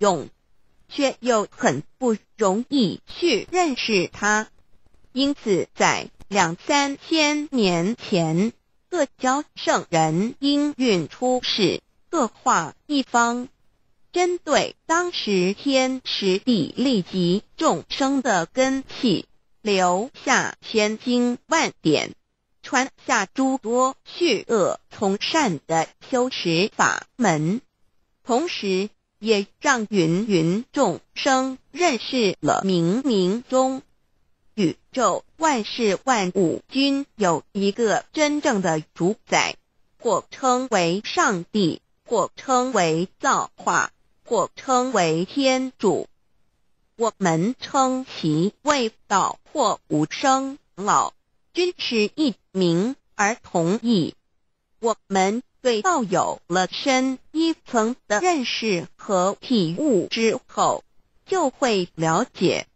用，却又很不容易去认识他，因此在两三千年前，各教圣人应运出世，各化一方，针对当时天时地利及众生的根气，留下千经万典，传下诸多去恶从善的修持法门，同时。也让芸芸众生认识了冥冥中宇宙万事万物均有一个真正的主宰，或称为上帝，或称为造化，或称为天主。我们称其为道或无生老，均是一名而同意。我们对道有了深。一层的认识和体悟之后，就会了解。